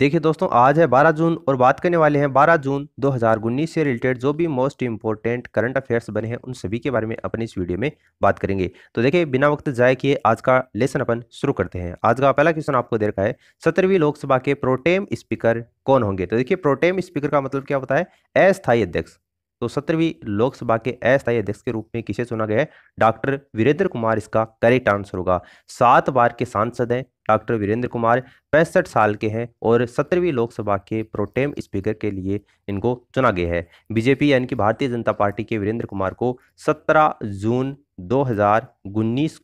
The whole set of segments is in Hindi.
देखिए दोस्तों आज है 12 जून और बात करने वाले हैं 12 जून 2019 से रिलेटेड जो भी मोस्ट इंपॉर्टेंट करंट अफेयर्स बने हैं उन सभी के बारे में अपने इस वीडियो में बात करेंगे तो देखिए बिना वक्त जाए किए आज का लेसन अपन शुरू करते हैं आज का पहला क्वेश्चन आपको दे रखा है सत्रहवीं लोकसभा के प्रोटेम स्पीकर कौन होंगे तो देखिए प्रोटेम स्पीकर का मतलब क्या होता है अस्थायी अध्यक्ष तो सत्रहवीं लोकसभा के अस्थायी अध्यक्ष के रूप में किसे चुना गया है डॉक्टर वीरेंद्र कुमार इसका करेक्ट आंसर होगा सात बार के सांसद हैं डॉक्टर वीरेंद्र कुमार पैंसठ साल के हैं और सत्रहवीं लोकसभा के प्रोटेम स्पीकर के लिए इनको चुना गया है बीजेपी यानी कि भारतीय जनता पार्टी के वीरेंद्र कुमार को सत्रह जून दो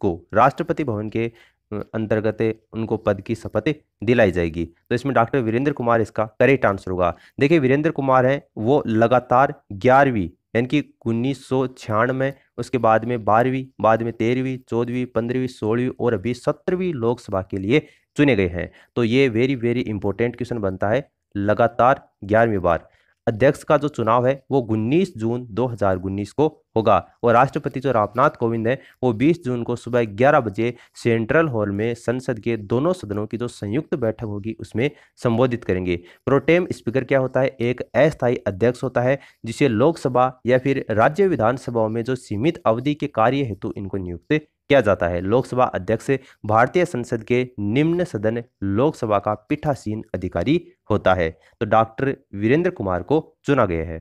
को राष्ट्रपति भवन के अंतर्गत उनको पद की शपथ दिलाई जाएगी तो इसमें डॉक्टर वीरेंद्र कुमार इसका करेक्ट आंसर होगा देखिए वीरेंद्र कुमार हैं वो लगातार ग्यारहवीं यानी कि उन्नीस सौ छियानवे उसके बाद में बारहवीं बाद में तेरहवीं चौदहवीं पंद्रहवीं सोलहवीं और अभी सत्रहवीं लोकसभा के लिए चुने गए हैं तो ये वेरी वेरी इंपॉर्टेंट क्वेश्चन बनता है लगातार ग्यारहवीं बार अध्यक्ष का जो चुनाव है वो उन्नीस जून 2019 को होगा और राष्ट्रपति जो रामनाथ कोविंद है वो 20 जून को सुबह 11 बजे सेंट्रल हॉल में संसद के दोनों सदनों की जो संयुक्त बैठक होगी उसमें संबोधित करेंगे प्रोटेम स्पीकर क्या होता है एक अस्थायी अध्यक्ष होता है जिसे लोकसभा या फिर राज्य विधानसभाओं में जो सीमित अवधि के कार्य हेतु इनको नियुक्त किया जाता है लोकसभा अध्यक्ष भारतीय संसद के निम्न सदन लोकसभा का पीठासीन अधिकारी होता है तो डॉक्टर वीरेंद्र कुमार को चुना गया है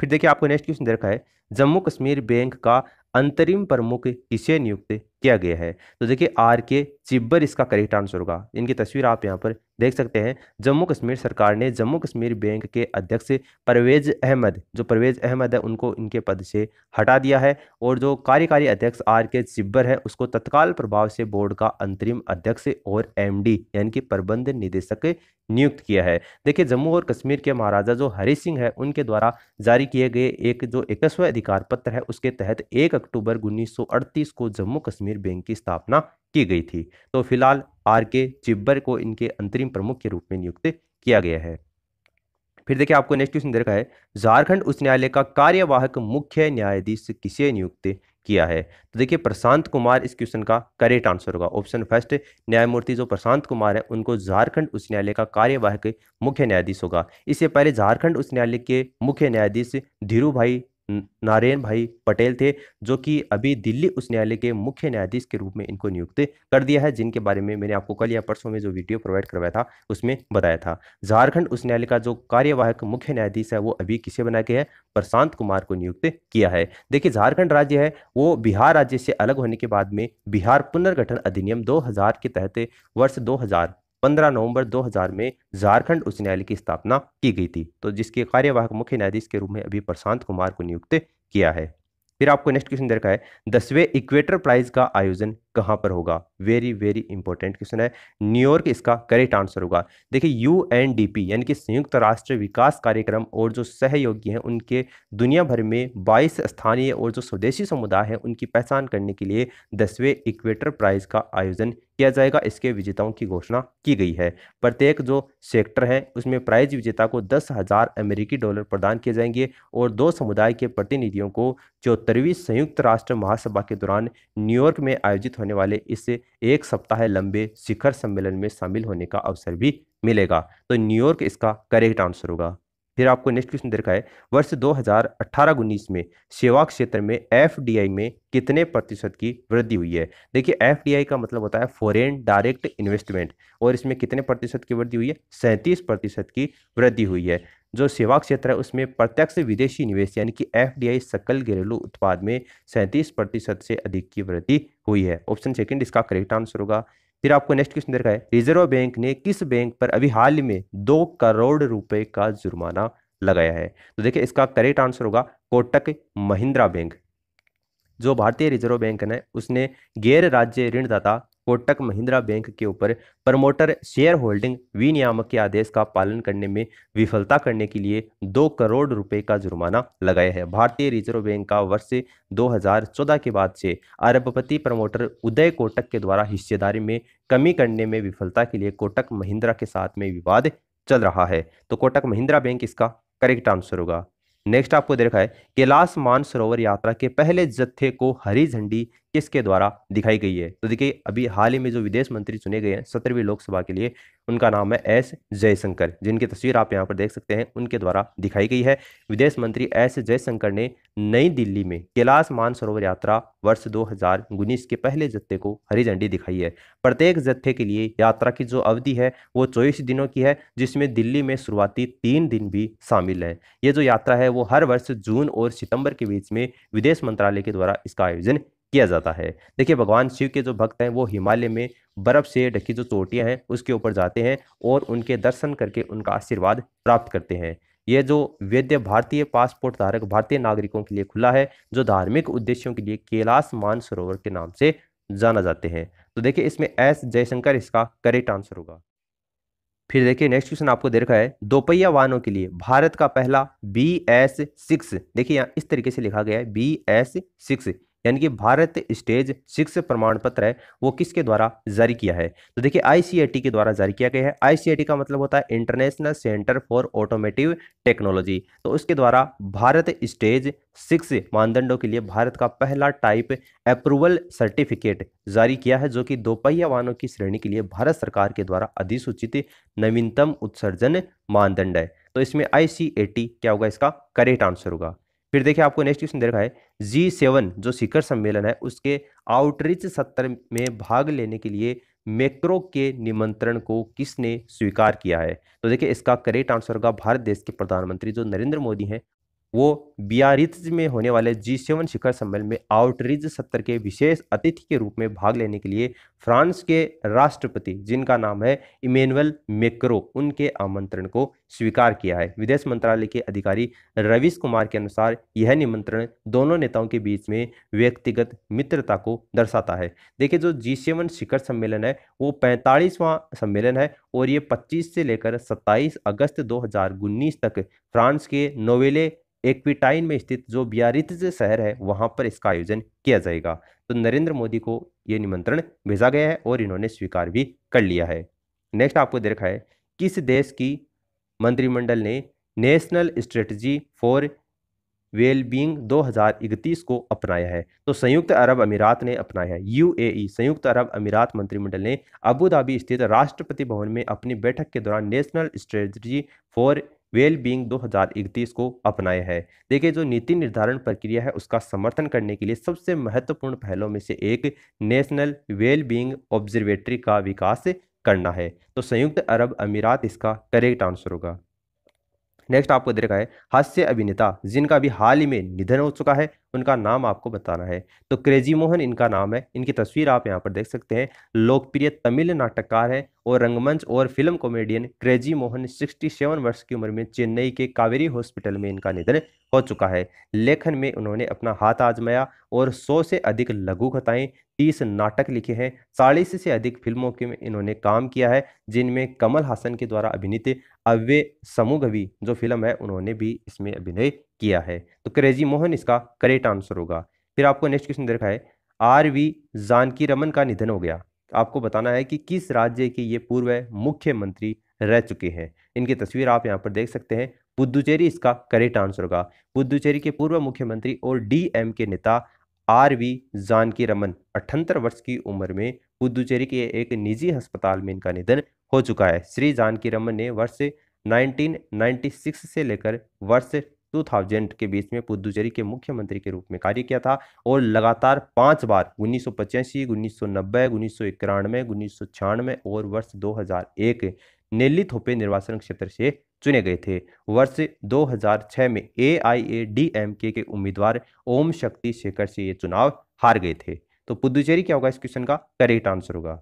फिर देखिए आपको नेक्स्ट क्वेश्चन दे रखा है जम्मू कश्मीर बैंक का अंतरिम प्रमुख किसे नियुक्त किया गया है तो देखिए आर के चिब्बर इसका करेक्ट आंसर होगा इनकी तस्वीर आप यहाँ पर देख सकते हैं जम्मू कश्मीर सरकार ने जम्मू कश्मीर बैंक के अध्यक्ष परवेज अहमद जो परवेज अहमद है उनको इनके पद से हटा दिया है और जो कार्यकारी अध्यक्ष आर के चिब्बर है उसको तत्काल प्रभाव से बोर्ड का अंतरिम अध्यक्ष और एम यानी कि प्रबंध निदेशक नियुक्त किया है देखिए जम्मू और कश्मीर के महाराजा जो हरि सिंह है उनके द्वारा जारी किए गए एक जो इक्कीसवें अधिकार पत्र है उसके तहत एक अक्टूबर उन्नीस को जम्मू कश्मीर ग्रामीण बैंक की स्थापना की गई थी तो फिलहाल आर के चिब्बर को इनके अंतरिम प्रमुख के रूप में नियुक्त किया गया है फिर देखिए आपको नेक्स्ट क्वेश्चन देखा है झारखंड उच्च न्यायालय का कार्यवाहक मुख्य न्यायाधीश किसे नियुक्त किया है तो देखिए प्रशांत कुमार इस क्वेश्चन का करेक्ट आंसर होगा ऑप्शन फर्स्ट न्यायमूर्ति जो प्रशांत कुमार है उनको झारखंड उच्च न्यायालय का कार्यवाहक मुख्य न्यायाधीश होगा इससे पहले झारखंड उच्च न्यायालय के मुख्य न्यायाधीश धीरू भाई नारायण भाई पटेल थे जो कि अभी दिल्ली उच्च न्यायालय के मुख्य न्यायाधीश के रूप में इनको नियुक्त कर दिया है जिनके बारे में मैंने आपको कल या परसों में जो वीडियो प्रोवाइड करवाया था उसमें बताया था झारखंड उच्च न्यायालय का जो कार्यवाहक मुख्य न्यायाधीश है वो अभी किसे बना के है प्रशांत कुमार को नियुक्त किया है देखिए झारखंड राज्य है वो बिहार राज्य से अलग होने के बाद में बिहार पुनर्गठन अधिनियम दो के तहत वर्ष दो 15 नवंबर 2000 में झारखंड उच्च न्यायालय की स्थापना की गई थी तो जिसके कार्यवाहक मुख्य न्यायाधीश के रूप में अभी प्रशांत कुमार को नियुक्त किया है फिर आपको नेक्स्ट क्वेश्चन देखा है दसवें इक्वेटर प्राइज का आयोजन कहाँ पर होगा वेरी वेरी इंपॉर्टेंट क्वेश्चन है न्यूयॉर्क इसका करेक्ट आंसर होगा देखिए यू एन डी पी यानी कि संयुक्त राष्ट्र विकास कार्यक्रम और जो सहयोगी हैं उनके दुनिया भर में 22 स्थानीय और जो स्वदेशी समुदाय हैं उनकी पहचान करने के लिए दसवें इक्वेटर प्राइज का आयोजन किया जाएगा इसके विजेताओं की घोषणा की गई है प्रत्येक जो सेक्टर है उसमें प्राइज विजेता को दस हजार अमेरिकी डॉलर प्रदान किए जाएंगे और दो समुदाय के प्रतिनिधियों को चौहत्तरवीं संयुक्त राष्ट्र महासभा के दौरान न्यूयॉर्क में आयोजित होने वाले इस एक सप्ताह लंबे शिखर सम्मेलन में शामिल होने का अवसर भी मिलेगा तो न्यूयॉर्क इसका करेक्ट आंसर होगा फिर आपको नेक्स्ट क्वेश्चन देखा है वर्ष 2018 हजार में सेवा क्षेत्र में एफ में कितने प्रतिशत की वृद्धि हुई है देखिए एफ का मतलब होता है फॉरेन डायरेक्ट इन्वेस्टमेंट और इसमें कितने प्रतिशत की वृद्धि हुई है सैंतीस प्रतिशत की वृद्धि हुई है जो सेवा क्षेत्र है उसमें प्रत्यक्ष विदेशी निवेश यानी कि एफ सकल घरेलू उत्पाद में सैंतीस प्रतिशत से अधिक की वृद्धि हुई है ऑप्शन सेकेंड इसका करेक्ट आंसर होगा फिर आपको नेक्स्ट क्वेश्चन देखा है रिजर्व बैंक ने किस बैंक पर अभी हाल में दो करोड़ रुपए का जुर्माना लगाया है तो देखिए इसका करेक्ट आंसर होगा कोटक महिंद्रा बैंक जो भारतीय रिजर्व बैंक ने उसने गैर राज्य ऋणदाता कोटक महिंद्रा बैंक के ऊपर प्रमोटर शेयर होल्डिंग विनियामक के आदेश का पालन करने में विफलता करने के लिए दो करोड़ रुपए का जुर्माना लगाया है भारतीय रिजर्व बैंक का वर्ष 2014 के बाद से अरबपति प्रमोटर उदय कोटक के द्वारा हिस्सेदारी में कमी करने में विफलता के लिए कोटक महिंद्रा के साथ में विवाद चल रहा है तो कोटक महिंद्रा बैंक इसका करेक्ट आंसर होगा नेक्स्ट आपको देखा है कैलाश मानसरोवर यात्रा के पहले जत्थे को हरी झंडी किसके द्वारा दिखाई गई है तो देखिए अभी हाल ही में जो विदेश मंत्री चुने गए हैं सत्रहवीं लोकसभा के लिए उनका नाम है एस जयशंकर जिनकी तस्वीर आप यहाँ पर देख सकते हैं उनके द्वारा दिखाई गई है विदेश मंत्री एस जयशंकर ने नई दिल्ली में कैलाश मानसरोवर यात्रा वर्ष दो के पहले जत्थे को हरी झंडी दिखाई है प्रत्येक जत्थे के लिए यात्रा की जो अवधि है वो चौबीस दिनों की है जिसमें दिल्ली में शुरुआती तीन दिन भी शामिल है ये जो यात्रा है वो हर वर्ष जून और सितंबर के बीच में विदेश मंत्रालय के द्वारा इसका आयोजन किया जाता है देखिए भगवान शिव के जो भक्त हैं वो हिमालय में बर्फ से ढकी जो चोटियां हैं उसके ऊपर जाते हैं और उनके दर्शन करके उनका आशीर्वाद प्राप्त करते हैं ये जो वैद्य भारतीय पासपोर्ट धारक भारतीय नागरिकों के लिए खुला है जो धार्मिक उद्देश्यों के लिए कैलाश मानसरोवर के नाम से जाना जाते हैं तो देखिए इसमें एस जयशंकर इसका करेक्ट आंसर होगा फिर देखिए नेक्स्ट क्वेश्चन आपको दे रखा है दोपहिया वाहनों के लिए भारत का पहला बी एस सिक्स देखिए यहाँ इस तरीके से लिखा गया है बी एस सिक्स यानी कि भारत स्टेज सिक्स प्रमाण पत्र है वो किसके द्वारा जारी किया है तो देखिए आईसीएटी के द्वारा जारी किया गया है आईसीएटी का मतलब होता है International Centre for Automotive Technology तो उसके द्वारा भारत स्टेज सिक्स मानदंडों के लिए भारत का पहला टाइप अप्रूवल सर्टिफिकेट जारी किया है जो कि दोपहिया वाहनों की श्रेणी के लिए भारत सरकार के द्वारा अधिसूचित नवीनतम उत्सर्जन मानदंड है तो इसमें आईसीएटी क्या होगा इसका करेक्ट आंसर होगा फिर देखिए आपको नेक्स्ट क्वेश्चन देखा है जी सेवन जो शिखर सम्मेलन है उसके आउटरीच सत्र में भाग लेने के लिए मेक्रो के निमंत्रण को किसने स्वीकार किया है तो देखिए इसका करेक्ट आंसर होगा भारत देश के प्रधानमंत्री जो नरेंद्र मोदी हैं वो बियारित्ज में होने वाले जी सेवन शिखर सम्मेलन में आउटरीच सत्र के विशेष अतिथि के रूप में भाग लेने के लिए फ्रांस के राष्ट्रपति जिनका नाम है इमेनुअल मेक्रो उनके आमंत्रण को स्वीकार किया है विदेश मंत्रालय के अधिकारी रवीश कुमार के अनुसार यह निमंत्रण दोनों नेताओं के बीच में व्यक्तिगत मित्रता को दर्शाता है देखिए जो जी सेवन शिखर सम्मेलन है वो पैंतालीसवां सम्मेलन है और ये 25 से लेकर 27 अगस्त 2019 तक फ्रांस के नोवेले एक्विटाइन में स्थित जो बियारित्ज शहर है वहाँ पर इसका आयोजन किया जाएगा तो नरेंद्र मोदी को ये निमंत्रण भेजा गया है और इन्होंने स्वीकार भी कर लिया है नेक्स्ट आपको दे रखा है किस देश की मंत्रिमंडल ने नेशनल स्ट्रेटजी फॉर वेलबींग 2031 को अपनाया है तो संयुक्त अरब अमीरात ने अपनाया है यूएई संयुक्त अरब अमीरात मंत्रिमंडल ने अबू धाबी स्थित राष्ट्रपति भवन में अपनी बैठक के दौरान national strategy for well being दो को अपनाया है देखिए जो नीति निर्धारण प्रक्रिया है उसका समर्थन करने के लिए सबसे महत्वपूर्ण पहलों में से एक नेशनल वेल बींग ऑब्जर्वेटरी का विकास करना है तो संयुक्त अरब अमीरात इसका करेक्ट आंसर होगा नेक्स्ट आपको दे रखा है हास्य अभिनेता जिनका अभी हाल ही में निधन हो चुका है उनका नाम आपको बताना है तो क्रेजी मोहन इनका नाम है इनकी तस्वीर आप यहाँ पर देख सकते हैं लोकप्रिय तमिल नाटककार हैं और रंगमंच और फिल्म कॉमेडियन क्रेजी मोहन 67 वर्ष की उम्र में चेन्नई के कावेरी हॉस्पिटल में इनका निधन हो चुका है लेखन में उन्होंने अपना हाथ आजमाया और सौ से अधिक लघु कथाएं तीस नाटक लिखे हैं चालीस से अधिक फिल्मों के में इन्होंने काम किया है जिनमें कमल हासन के द्वारा अभिनीत अव्य समूगवी जो फिल्म है उन्होंने भी इसमें अभिनय किया है तो क्रेजी मोहन इसका करेक्ट आंसर होगा फिर आपको नेक्स्ट क्वेश्चन देखा है आर वी जानकी रमन का निधन हो गया आपको बताना है कि किस राज्य के ये पूर्व मुख्यमंत्री रह चुके हैं इनकी तस्वीर आप यहाँ पर देख सकते हैं पुदुचेरी इसका करेक्ट आंसर होगा पुदुचेरी के पूर्व मुख्यमंत्री और डीएम के नेता आर वी जानकी रमन अठहत्तर वर्ष की उम्र में पुदुचेरी के एक निजी अस्पताल में इनका निधन हो चुका है श्री जानकी रमन ने वर्ष 1996 से लेकर वर्ष 2000 के बीच में पुदुचेरी के मुख्यमंत्री के रूप में कार्य किया था और लगातार पांच बार उन्नीस सौ पचासी उन्नीस सौ नब्बे उन्नीस सौ इक्यानवे उन्नीस सौ छियानवे और वर्ष 2001 नेली थोपे निर्वाचन क्षेत्र से चुने गए थे वर्ष 2006 में ए आई ए डी एम के के उम्मीदवार ओम शक्ति शेखर से ये चुनाव हार गए थे तो पुदुचेरी क्या होगा इस क्वेश्चन का करेक्ट आंसर होगा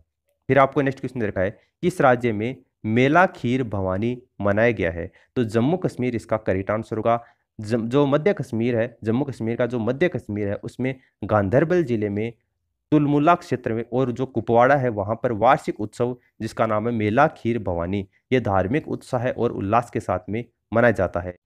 फिर आपको नेक्स्ट क्वेश्चन देखा है किस राज्य में मेला खीर भवानी मनाया गया है तो जम्मू कश्मीर इसका करेक्ट आंसर होगा जो मध्य कश्मीर है जम्मू कश्मीर का जो मध्य कश्मीर है उसमें गांधरबल जिले में तुलमुला क्षेत्र में और जो कुपवाड़ा है वहाँ पर वार्षिक उत्सव जिसका नाम है मेला खीर भवानी ये धार्मिक उत्साह है और उल्लास के साथ में मनाया जाता है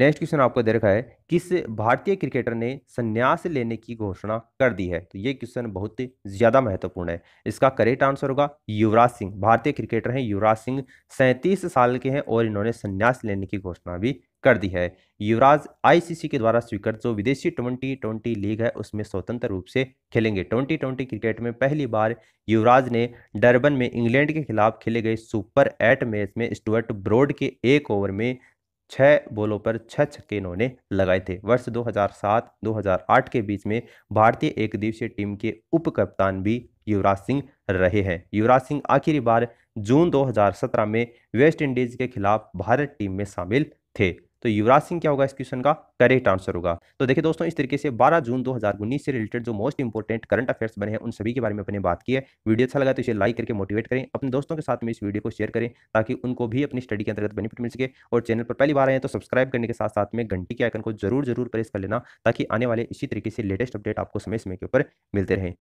नेक्स्ट क्वेश्चन आपको दे रखा है किस भारतीय क्रिकेटर ने संन्यास लेने की घोषणा कर दी है तो ये क्वेश्चन बहुत ज़्यादा महत्वपूर्ण है इसका करेक्ट आंसर होगा युवराज सिंह भारतीय क्रिकेटर हैं युवराज सिंह सैंतीस साल के हैं और इन्होंने संन्यास लेने की घोषणा भी कर दी है युवराज आईसीसी के द्वारा स्वीकृत जो विदेशी ट्वेंटी ट्वेंटी लीग है उसमें स्वतंत्र रूप से खेलेंगे ट्वेंटी ट्वेंटी क्रिकेट में पहली बार युवराज ने डरबन में इंग्लैंड के खिलाफ खेले गए सुपर एट मैच में स्टुअर्ट ब्रॉड के एक ओवर में छः बोलों पर छः छक्के इन्होंने लगाए थे वर्ष 2007-2008 के बीच में भारतीय एक दिवसीय टीम के उप कप्तान भी युवराज सिंह रहे हैं युवराज सिंह आखिरी बार जून 2017 में वेस्ट इंडीज के खिलाफ भारत टीम में शामिल थे तो युवराज सिंह क्या होगा इस क्वेश्चन का करेक्ट आंसर होगा तो देखिए दोस्तों इस तरीके से 12 जून 2019 से रिलेटेड जो मोस्ट इंपॉर्टेंट करंट अफेयर्स बने हैं उन सभी के बारे में अपने बात की है वीडियो अच्छा लगा तो इसे लाइक करके मोटिवेट करें अपने दोस्तों के साथ में इस वीडियो को शेयर करें ताकि उनको भी अपनी स्टडी के अंतर्गत बेनिफिट मिल सके और चैनल पर पहली बार आए तो सब्सक्राइब करने के साथ साथ में घंटी के आइकन को जरूर जरूर प्रेस कर लेना ताकि आने वाले इसी तरीके से लेटेस्ट अपडेट आपको समय समय के ऊपर मिलते रहें